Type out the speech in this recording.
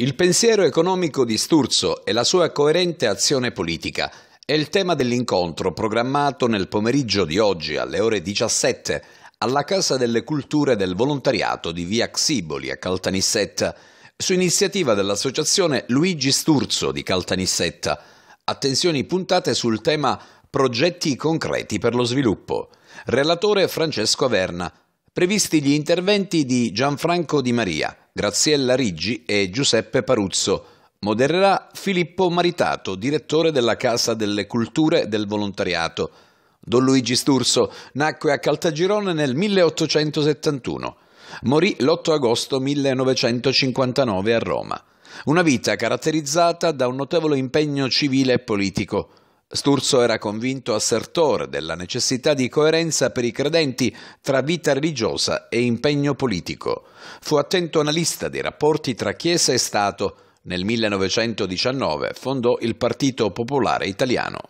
Il pensiero economico di Sturzo e la sua coerente azione politica è il tema dell'incontro programmato nel pomeriggio di oggi alle ore 17 alla Casa delle Culture del Volontariato di Via Xiboli a Caltanissetta, su iniziativa dell'associazione Luigi Sturzo di Caltanissetta. Attenzioni puntate sul tema Progetti concreti per lo sviluppo. Relatore Francesco Averna. Previsti gli interventi di Gianfranco Di Maria, Graziella Riggi e Giuseppe Paruzzo. Modererà Filippo Maritato, direttore della Casa delle Culture e del Volontariato. Don Luigi Sturzo nacque a Caltagirone nel 1871. Morì l'8 agosto 1959 a Roma. Una vita caratterizzata da un notevole impegno civile e politico. Sturzo era convinto assertore della necessità di coerenza per i credenti tra vita religiosa e impegno politico. Fu attento analista dei rapporti tra Chiesa e Stato. Nel 1919 fondò il Partito Popolare Italiano.